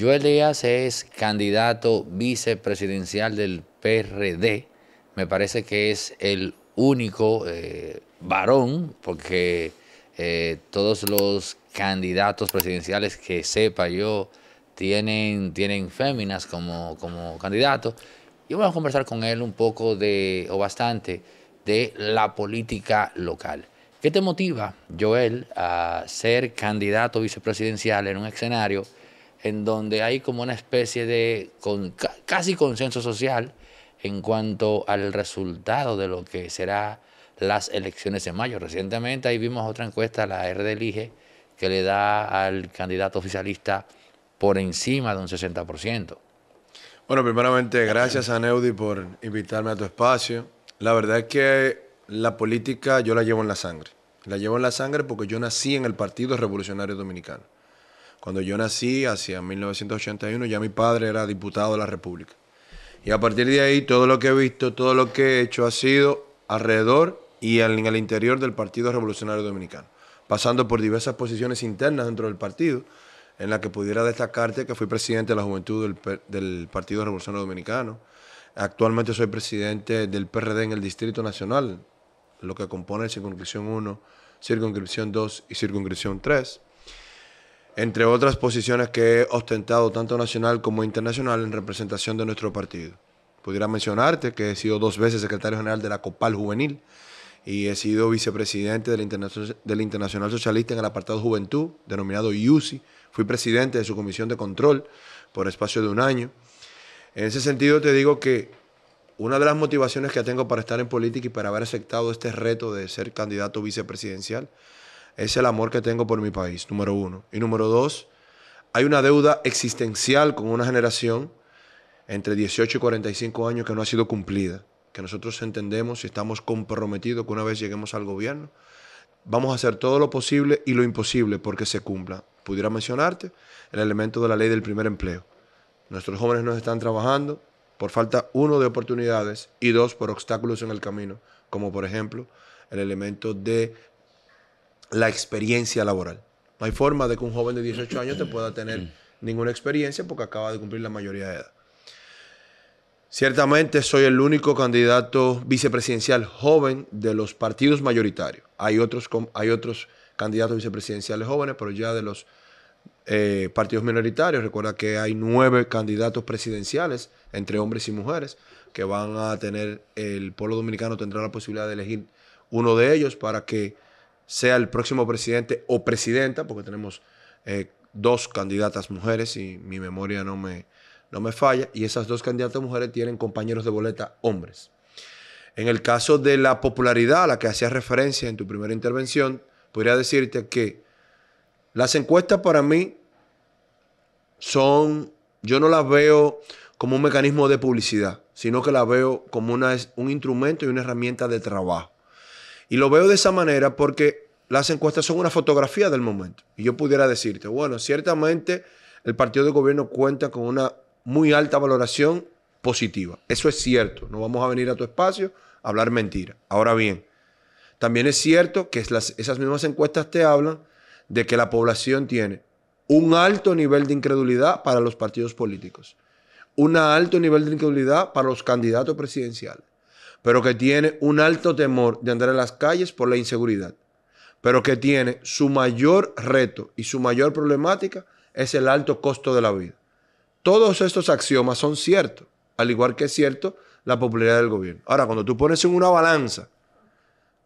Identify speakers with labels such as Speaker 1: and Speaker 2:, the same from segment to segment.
Speaker 1: Joel Díaz es candidato vicepresidencial del PRD. Me parece que es el único eh, varón, porque eh, todos los candidatos presidenciales que sepa yo tienen, tienen féminas como, como candidato. Y vamos a conversar con él un poco de, o bastante, de la política local. ¿Qué te motiva, Joel, a ser candidato vicepresidencial en un escenario? en donde hay como una especie de casi consenso social en cuanto al resultado de lo que será las elecciones en mayo. Recientemente ahí vimos otra encuesta, la RD Elige, que le da al candidato oficialista por encima de un 60%.
Speaker 2: Bueno, primeramente, gracias a Neudi por invitarme a tu espacio. La verdad es que la política yo la llevo en la sangre. La llevo en la sangre porque yo nací en el Partido Revolucionario Dominicano. Cuando yo nací, hacia 1981, ya mi padre era diputado de la República. Y a partir de ahí, todo lo que he visto, todo lo que he hecho ha sido alrededor y en el interior del Partido Revolucionario Dominicano, pasando por diversas posiciones internas dentro del partido, en la que pudiera destacarte que fui presidente de la Juventud del, Partido Revolucionario Dominicano. Actualmente soy presidente del PRD en el Distrito Nacional, lo que compone circunscripción 1, circunscripción 2 y circunscripción 3 entre otras posiciones que he ostentado tanto nacional como internacional en representación de nuestro partido. Pudiera mencionarte que he sido dos veces secretario general de la COPAL Juvenil y he sido vicepresidente del, Internacional Socialista en el apartado Juventud, denominado IUCI. Fui presidente de su comisión de control por espacio de un año. En ese sentido te digo que una de las motivaciones que tengo para estar en política y para haber aceptado este reto de ser candidato vicepresidencial es el amor que tengo por mi país, número uno. Y número dos, hay una deuda existencial con una generación entre 18 y 45 años que no ha sido cumplida, que nosotros entendemos y estamos comprometidos que una vez lleguemos al gobierno, vamos a hacer todo lo posible y lo imposible porque se cumpla. Pudiera mencionarte el elemento de la ley del primer empleo. Nuestros jóvenes no están trabajando por falta, uno, de oportunidades y dos, por obstáculos en el camino, como por ejemplo el elemento de la experiencia laboral. No hay forma de que un joven de 18 años te pueda tener ninguna experiencia porque acaba de cumplir la mayoría de edad. Ciertamente soy el único candidato vicepresidencial joven de los partidos mayoritarios. Hay otros, hay otros candidatos vicepresidenciales jóvenes, pero ya de los eh, partidos minoritarios. Recuerda que hay nueve candidatos presidenciales entre hombres y mujeres que van a tener, el pueblo dominicano tendrá la posibilidad de elegir uno de ellos para que sea el próximo presidente o presidenta, porque tenemos eh, dos candidatas mujeres y mi memoria no me, me falla, y esas dos candidatas mujeres tienen compañeros de boleta hombres. En el caso de la popularidad a la que hacías referencia en tu primera intervención, podría decirte que las encuestas para mí son, yo no las veo como un mecanismo de publicidad, sino que las veo como una, un instrumento y una herramienta de trabajo. Y lo veo de esa manera porque las encuestas son una fotografía del momento. Y yo pudiera decirte, bueno, ciertamente el partido de gobierno cuenta con una muy alta valoración positiva. Eso es cierto. No vamos a venir a tu espacio a hablar mentira. Ahora bien, también es cierto que esas mismas encuestas te hablan de que la población tiene un alto nivel de incredulidad para los partidos políticos, un alto nivel de incredulidad para los candidatos presidenciales, pero que tiene un alto temor de andar en las calles por la inseguridad, pero que tiene su mayor reto y su mayor problemática es el alto costo de la vida. Todos estos axiomas son ciertos, al igual que es cierto la popularidad del gobierno. Ahora, cuando tú pones en una balanza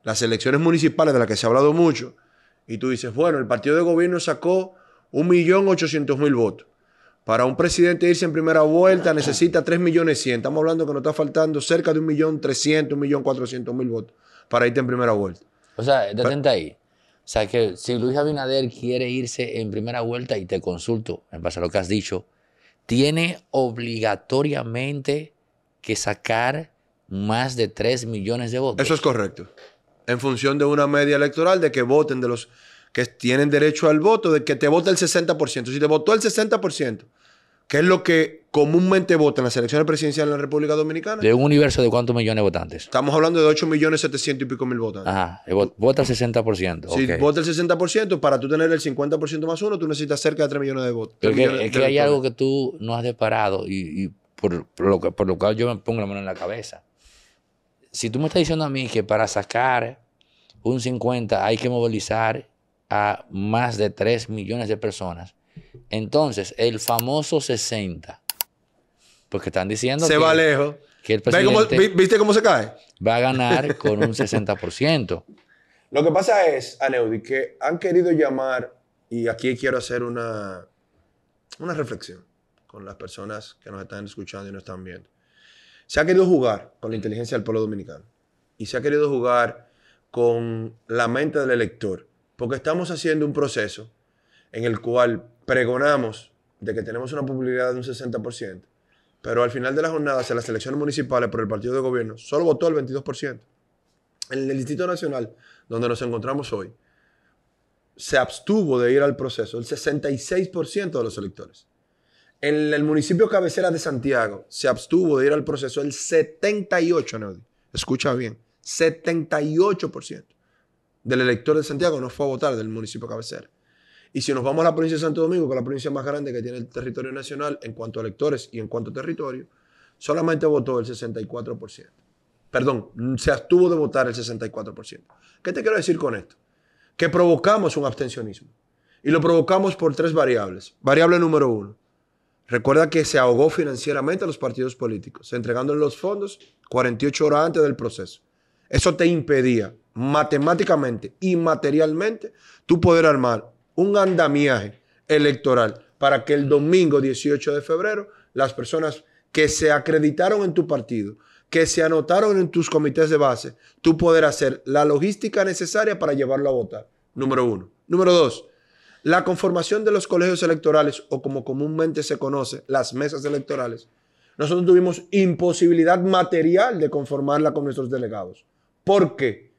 Speaker 2: las elecciones municipales de las que se ha hablado mucho, y tú dices, bueno, el partido de gobierno sacó 1.800.000 votos. Para un presidente irse en primera vuelta necesita 3 Estamos hablando que nos está faltando cerca de 1.300.000,
Speaker 1: 1.400.000 votos para irte en primera vuelta. O sea, detente ahí. O sea, que si Luis Abinader quiere irse en primera vuelta y te consulto en base a lo que has dicho, tiene obligatoriamente que sacar más de 3 millones de votos. Eso es correcto.
Speaker 2: En función de una media electoral de que voten de los que tienen derecho al voto, de que te vota el 60%. Si te votó el 60%, que es lo que comúnmente vota en las elecciones presidenciales en la República Dominicana.
Speaker 1: De un universo de cuántos millones de votantes. Estamos
Speaker 2: hablando de 8 millones 700 y pico mil votantes.
Speaker 1: Ajá, vota el 60%. Si
Speaker 2: vota el 60%, para tú tener el 50% más uno, tú necesitas cerca de 3 millones de votos. Es que, hay algo que
Speaker 1: tú no has deparado y, por, lo que, por lo cual yo me pongo la mano en la cabeza. Si tú me estás diciendo a mí que para sacar un 50 hay que movilizar a más de 3 millones de personas. Entonces, el famoso 60, porque están diciendo se que, va lejos. que
Speaker 2: ¿Viste cómo se cae?
Speaker 1: Va a ganar con un 60%.
Speaker 2: Lo que pasa es, Aneudi, que han querido llamar, y aquí quiero hacer una, una reflexión con las personas que nos están escuchando y nos están viendo. Se ha querido jugar con la inteligencia del pueblo dominicano y se ha querido jugar con la mente del elector porque estamos haciendo un proceso en el cual pregonamos de que tenemos una popularidad de un 60%, pero al final de la jornada, en las elecciones municipales por el partido de gobierno, solo votó el 22%. En el Distrito Nacional, donde nos encontramos hoy, se abstuvo de ir al proceso el 66% de los electores. En el municipio cabecera de Santiago se abstuvo de ir al proceso el 78, Escucha bien, 78% del elector de Santiago no fue a votar del municipio cabecera. Y si nos vamos a la provincia de Santo Domingo, que es la provincia más grande que tiene el territorio nacional en cuanto a electores y en cuanto a territorio, solamente votó el 64%. Perdón, se abstuvo de votar el 64%. ¿Qué te quiero decir con esto? Que provocamos un abstencionismo. Y lo provocamos por tres variables. Variable número uno. Recuerda que se ahogó financieramente a los partidos políticos, entregando los fondos 48 horas antes del proceso. Eso te impedía matemáticamente y materialmente, tú poder armar un andamiaje electoral para que el mm. domingo 18 de febrero las personas que se acreditaron en tu partido, que se anotaron en tus comités de base, tú poder hacer la logística necesaria para llevarlo a votar. Número uno. Número dos, la conformación de los colegios electorales o como comúnmente se conoce, las mesas electorales. Nosotros tuvimos imposibilidad material de conformarla con nuestros delegados. ¿Por qué?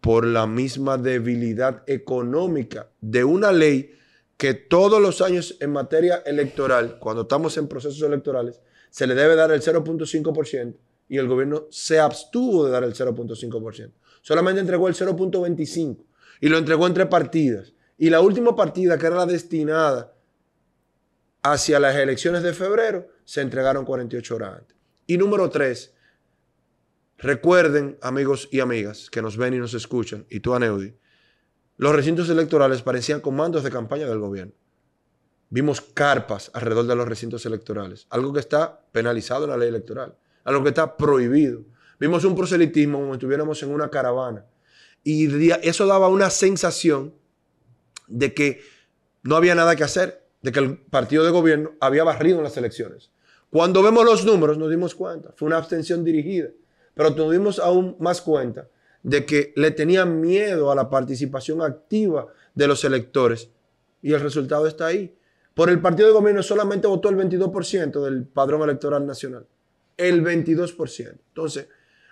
Speaker 2: por la misma debilidad económica de una ley que todos los años en materia electoral, cuando estamos en procesos electorales, se le debe dar el 0.5% y el gobierno se abstuvo de dar el 0.5%. Solamente entregó el 0.25% y lo entregó entre partidas. Y la última partida, que era la destinada hacia las elecciones de febrero, se entregaron 48 horas antes. Y número tres, Recuerden, amigos y amigas que nos ven y nos escuchan, y tú, Aneudi, los recintos electorales parecían comandos de campaña del gobierno. Vimos carpas alrededor de los recintos electorales, algo que está penalizado en la ley electoral, algo que está prohibido. Vimos un proselitismo como estuviéramos en una caravana. Y eso daba una sensación de que no había nada que hacer, de que el partido de gobierno había barrido en las elecciones. Cuando vemos los números nos dimos cuenta, fue una abstención dirigida. Pero tuvimos aún más cuenta de que le tenían miedo a la participación activa de los electores. Y el resultado está ahí. Por el partido de gobierno solamente votó el 22% del padrón electoral nacional. El 22%. Entonces,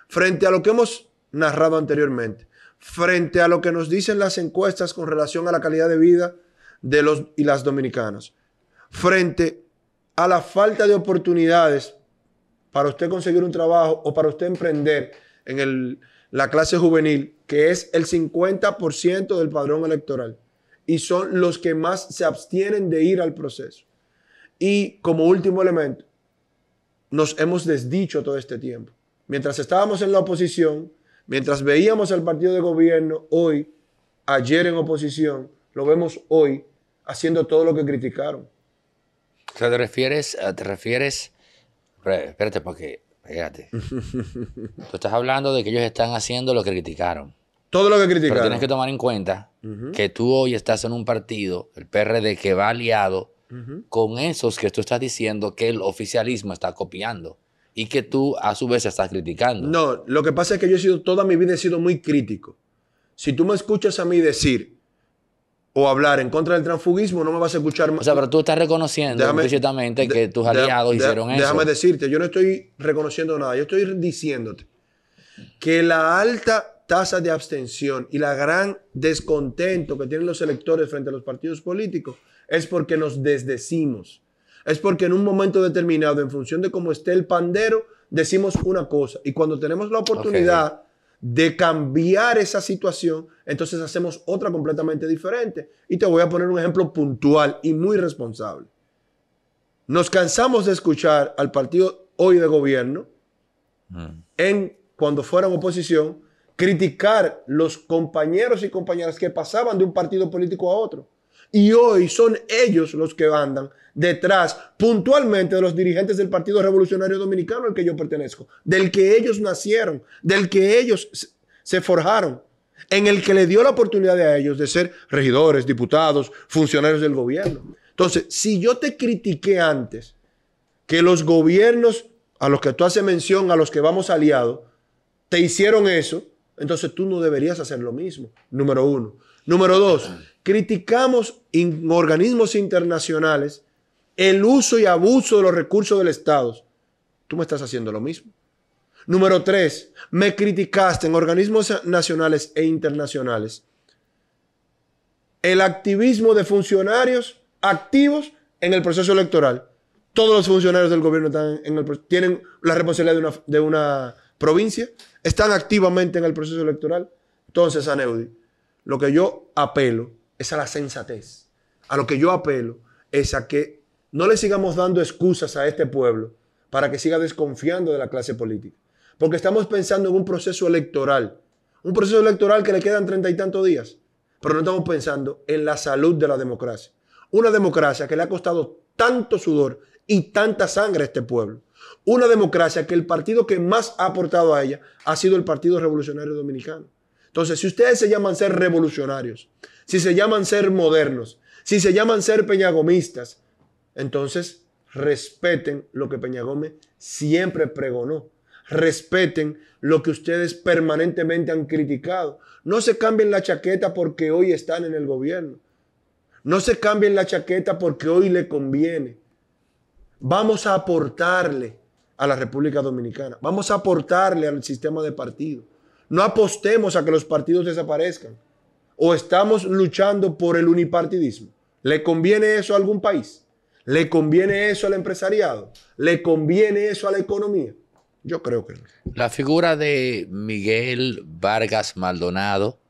Speaker 2: frente a lo que hemos narrado anteriormente, frente a lo que nos dicen las encuestas con relación a la calidad de vida de los y las dominicanas, frente a la falta de oportunidades para usted conseguir un trabajo o para usted emprender en la clase juvenil, que es el 50% del padrón electoral. Y son los que más se abstienen de ir al proceso. Y como último elemento, nos hemos desdicho todo este tiempo. Mientras estábamos en la oposición, mientras veíamos al partido de gobierno hoy, ayer en oposición, lo vemos hoy haciendo todo lo que criticaron.
Speaker 1: te refieres, eh, te refieres espérate, porque, espérate. Tú estás hablando de que ellos están haciendo lo que criticaron. Todo lo que criticaron. Pero tienes que tomar en cuenta que tú hoy estás en un partido, el PRD, que va aliado con esos que tú estás diciendo que el oficialismo está copiando y que tú a su vez estás criticando. No, lo que pasa es que yo he sido,
Speaker 2: toda mi vida he sido muy crítico. Si tú me escuchas a mí decir, o
Speaker 1: hablar en contra del transfugismo, no me vas a escuchar más. O sea, pero tú estás reconociendo que tus aliados hicieron eso. Déjame
Speaker 2: decirte, yo no estoy reconociendo nada, yo estoy diciéndote que la alta tasa de abstención y la gran descontento que tienen los electores frente a los partidos políticos es porque nos desdecimos. Es porque en un momento determinado, en función de cómo esté el pandero, decimos una cosa. Y cuando tenemos la oportunidad de cambiar esa situación, entonces hacemos otra completamente diferente. Y te voy a poner un ejemplo puntual y muy responsable. Nos cansamos de escuchar al partido hoy de gobierno, mm. en cuando fueran oposición, criticar los compañeros y compañeras que pasaban de un partido político a otro y hoy son ellos los que andan detrás puntualmente de los dirigentes del Partido Revolucionario Dominicano al que yo pertenezco, del que ellos nacieron, del que ellos se forjaron, en el que le dio la oportunidad a ellos de ser regidores, diputados, funcionarios del gobierno. Entonces, si yo te critiqué antes que los gobiernos a los que tú haces mención, a los que vamos aliados, te hicieron eso, entonces tú no deberías hacer lo mismo, número uno. Número dos, criticamos en organismos internacionales el uso y abuso de los recursos del Estado, tú me estás haciendo lo mismo. Número tres, me criticaste en organismos nacionales e internacionales el activismo de funcionarios activos en el proceso electoral. Todos los funcionarios del gobierno tienen la responsabilidad de una, de una provincia, están activamente en el proceso electoral. Entonces, Aneudi, lo que yo apelo es a la sensatez. A lo que yo apelo es a que no le sigamos dando excusas a este pueblo para que siga desconfiando de la clase política. Porque estamos pensando en un proceso electoral, un proceso electoral que le quedan treinta y tantos días, pero no estamos pensando en la salud de la democracia. Una democracia que le ha costado tanto sudor y tanta sangre a este pueblo. Una democracia que el partido que más ha aportado a ella ha sido el Partido Revolucionario Dominicano. Entonces, si ustedes se llaman ser revolucionarios, si se llaman ser modernos, si se llaman ser peñagomistas, entonces respeten lo que Peñagome siempre pregonó. Respeten lo que ustedes permanentemente han criticado. No se cambien la chaqueta porque hoy están en el gobierno. No se cambien la chaqueta porque hoy le conviene. Vamos a aportarle a la República Dominicana. Vamos a aportarle al sistema de partido. No apostemos a que los partidos desaparezcan o estamos luchando por el unipartidismo? ¿Le conviene eso a algún país? ¿Le conviene eso al empresariado? ¿Le conviene eso a la economía? Yo creo que no.
Speaker 1: La figura de Miguel Vargas Maldonado,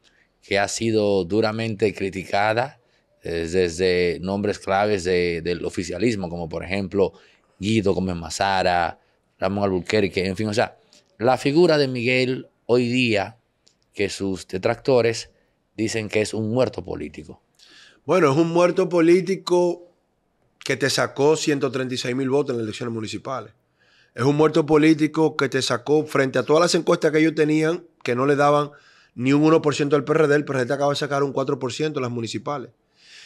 Speaker 1: que ha sido duramente criticada eh, desde nombres claves del oficialismo, como por ejemplo Guido Gómez Mazara, Ramón Albuquerque, en fin, o sea, la figura de Miguel hoy día, que sus detractores dicen que es un muerto político.
Speaker 2: Bueno, es un muerto político que te sacó 136 mil votos en las elecciones municipales. Es un muerto político que te sacó frente a todas las encuestas que ellos tenían, que no le daban ni un 1% al PRD, el PRD acaba de sacar un 4% en las municipales.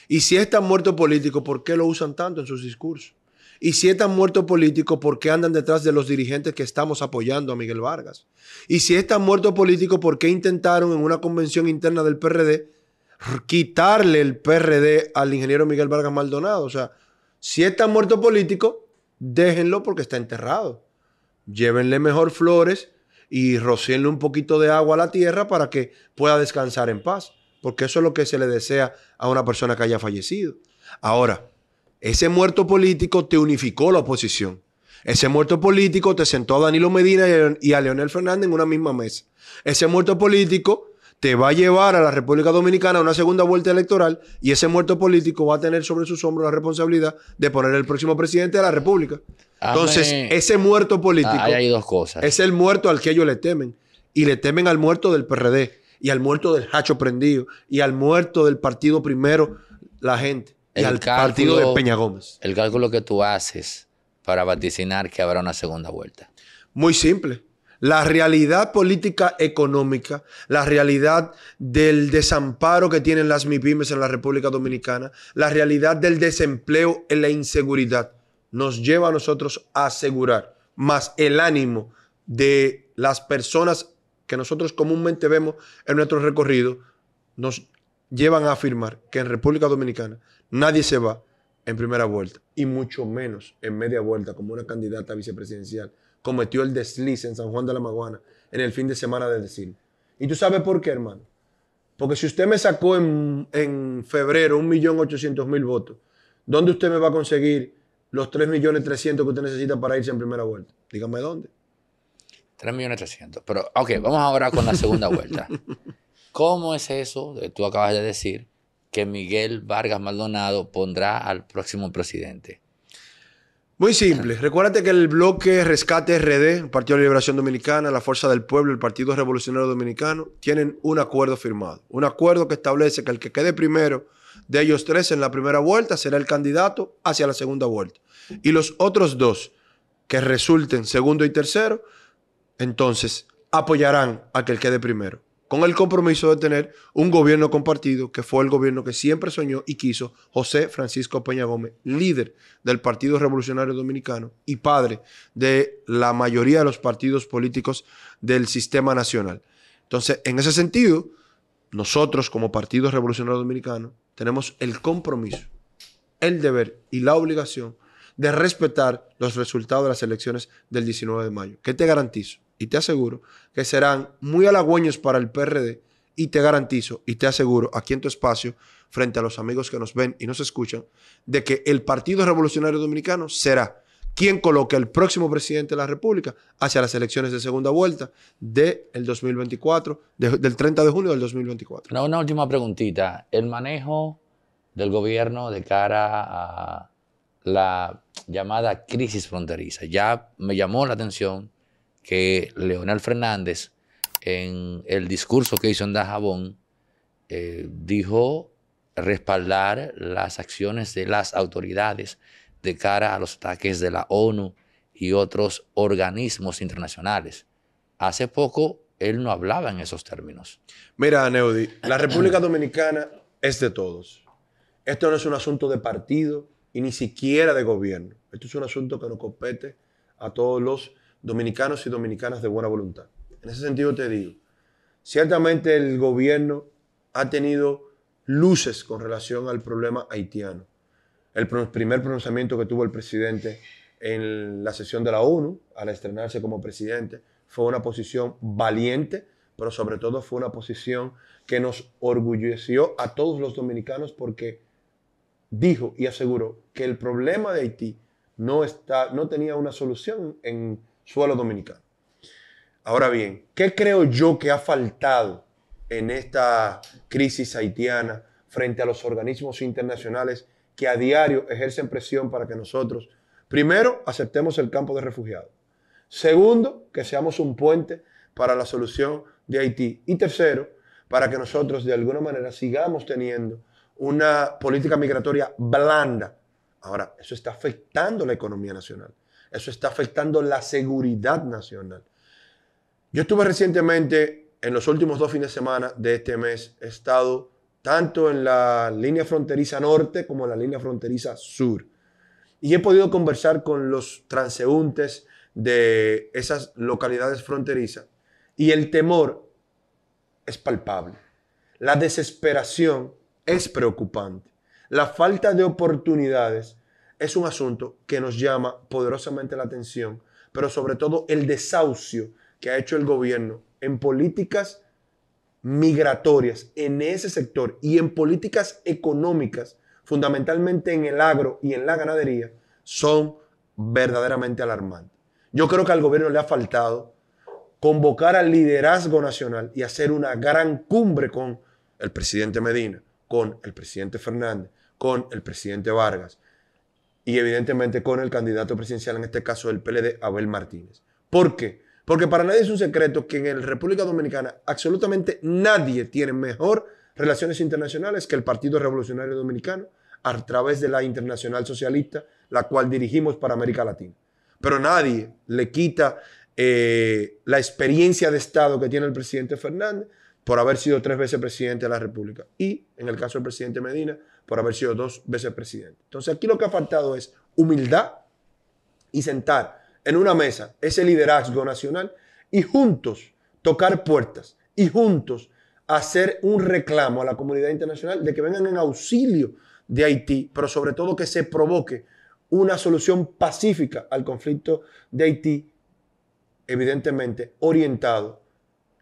Speaker 2: Y si es tan muerto político, ¿por qué lo usan tanto en sus discursos? Y si está muerto político, ¿por qué andan detrás de los dirigentes que estamos apoyando a Miguel Vargas? Y si está muerto político, ¿por qué intentaron en una convención interna del PRD quitarle el PRD al ingeniero Miguel Vargas Maldonado? O sea, si está muerto político, déjenlo porque está enterrado. Llévenle mejor flores y rocíenle un poquito de agua a la tierra para que pueda descansar en paz, porque eso es lo que se le desea a una persona que haya fallecido. Ahora, ese muerto político te unificó la oposición. Ese muerto político te sentó a Danilo Medina y a Leonel Fernández en una misma mesa. Ese muerto político te va a llevar a la República Dominicana a una segunda vuelta electoral y ese muerto político va a tener sobre sus hombros la responsabilidad de poner el próximo presidente de la República. Entonces, ese muerto político. hay dos cosas. Es el muerto al que ellos le temen. Y le temen al muerto del PRD, y al muerto del Hacho Prendido, y al muerto del partido primero,
Speaker 1: la gente el al cálculo, partido de Peña Gómez. El cálculo que tú haces para vaticinar que habrá una segunda vuelta.
Speaker 2: Muy simple. La realidad política económica, la realidad del desamparo que tienen las MIPIMES en la República Dominicana, la realidad del desempleo en la inseguridad, nos lleva a nosotros a asegurar más el ánimo de las personas que nosotros comúnmente vemos en nuestro recorrido, nos llevan a afirmar que en República Dominicana nadie se va en primera vuelta y mucho menos en media vuelta como una candidata vicepresidencial cometió el desliz en San Juan de la Maguana en el fin de semana del decir. ¿Y tú sabes por qué, hermano? Porque si usted me sacó en, en febrero 1.800.000 votos, ¿dónde usted me va a conseguir los 3.300.000 que usted necesita para irse en primera vuelta? Dígame dónde.
Speaker 1: 3.300.000. Pero, ok, vamos ahora con la segunda vuelta. ¿Cómo es eso tú acabas de decir que Miguel Vargas Maldonado pondrá al próximo presidente? Muy
Speaker 2: simple. Recuérdate que el bloque Rescate RD, Partido de Liberación Dominicana, la Fuerza del Pueblo, el Partido Revolucionario Dominicano, tienen un acuerdo firmado. Un acuerdo que establece que el que quede primero de ellos tres en la primera vuelta será el candidato hacia la segunda vuelta. Y los otros dos que resulten segundo y tercero, entonces apoyarán a que el quede primero con el compromiso de tener un gobierno compartido, que fue el gobierno que siempre soñó y quiso José Francisco Peña Gómez, líder del Partido Revolucionario Dominicano y padre de la mayoría de los partidos políticos del sistema nacional. Entonces, en ese sentido, nosotros como Partido Revolucionario Dominicano tenemos el compromiso, el deber y la obligación de respetar los resultados de las elecciones del 19 de mayo. ¿Qué te garantizo? y te aseguro que serán muy halagüeños para el PRD y te garantizo y te aseguro aquí en tu espacio, frente a los amigos que nos ven y nos escuchan, de que el Partido Revolucionario Dominicano será quien coloque al próximo presidente de la República hacia las elecciones de segunda vuelta del 2024, del 30 de junio del 2024.
Speaker 1: una última preguntita. El manejo del gobierno de cara a la llamada crisis fronteriza. Ya me llamó la atención que Leonel Fernández, en el discurso que hizo en Dajabón, eh, dijo respaldar las acciones de las autoridades de cara a los ataques de la ONU y otros organismos internacionales. Hace poco él no hablaba en esos términos. Mira, Neudi, la República
Speaker 2: Dominicana
Speaker 1: es de todos.
Speaker 2: Esto no es un asunto de partido y ni siquiera de gobierno. Esto es un asunto que nos compete a todos los dominicanos y dominicanas de buena voluntad. En ese sentido te digo, ciertamente el gobierno ha tenido luces con relación al problema haitiano. El primer pronunciamiento que tuvo el presidente en la sesión de la ONU, al estrenarse como presidente, fue una posición valiente, pero sobre todo fue una posición que nos orgulleció a todos los dominicanos porque dijo y aseguró que el problema de Haití no, está, no tenía una solución en suelo dominicano. Ahora bien, ¿qué creo yo que ha faltado en esta crisis haitiana frente a los organismos internacionales que a diario ejercen presión para que nosotros, primero, aceptemos el campo de refugiados? Segundo, que seamos un puente para la solución de Haití. Y tercero, para que nosotros de alguna manera sigamos teniendo una política migratoria blanda. Ahora, eso está afectando la economía nacional. Eso está afectando la seguridad nacional. Yo estuve recientemente, en los últimos dos fines de semana de este mes, he estado tanto en la línea fronteriza norte como en la línea fronteriza sur. Y he podido conversar con los transeúntes de esas localidades fronterizas. Y el temor es palpable. La desesperación es preocupante. La falta de oportunidades es un asunto que nos llama poderosamente la atención, pero sobre todo el desahucio que ha hecho el gobierno en políticas migratorias en ese sector y en políticas económicas, fundamentalmente en el agro y en la ganadería, son verdaderamente alarmantes. Yo creo que al gobierno le ha faltado convocar al liderazgo nacional y hacer una gran cumbre con el presidente Medina, con el presidente Fernández, con el presidente Vargas, y evidentemente con el candidato presidencial, en este caso del PLD, Abel Martínez. ¿Por qué? Porque para nadie es un secreto que en la República Dominicana absolutamente nadie tiene mejor relaciones internacionales que el Partido Revolucionario Dominicano a través de la Internacional Socialista, la cual dirigimos para América Latina. Pero nadie le quita eh, la experiencia de Estado que tiene el presidente Fernández por haber sido tres veces presidente de la República. Y en el caso del presidente Medina, por haber sido dos veces presidente. Entonces aquí lo que ha faltado es humildad y sentar en una mesa ese liderazgo nacional y juntos tocar puertas y juntos hacer un reclamo a la comunidad internacional de que vengan en auxilio de Haití, pero sobre todo que se provoque una solución pacífica al conflicto de Haití, evidentemente orientado,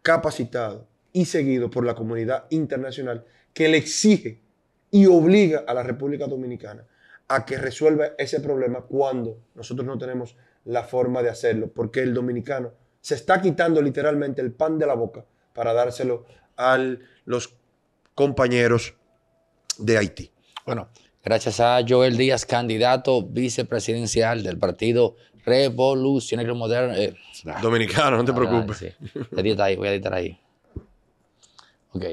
Speaker 2: capacitado y seguido por la comunidad internacional que le exige y obliga a la República Dominicana a que resuelva ese problema cuando nosotros no tenemos la forma de hacerlo, porque el dominicano se está quitando literalmente el pan de la boca para
Speaker 1: dárselo a los compañeros de Haití. Bueno, gracias a Joel Díaz, candidato vicepresidencial del Partido Revolucionario Moderno. Eh, dominicano, no te ah, preocupes. Sí. voy a editar ahí. Ok.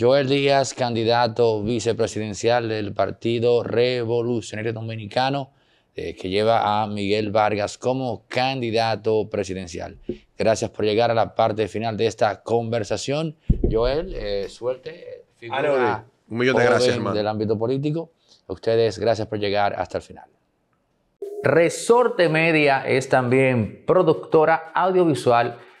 Speaker 1: Joel Díaz, candidato vicepresidencial del Partido Revolucionario Dominicano, eh, que lleva a Miguel Vargas como candidato presidencial. Gracias por llegar a la parte final de esta conversación. Joel, eh, suerte. Eh, figura Un millón de gracias, hermano. Del ámbito político. ustedes, gracias por llegar hasta el final. Resorte Media es también productora audiovisual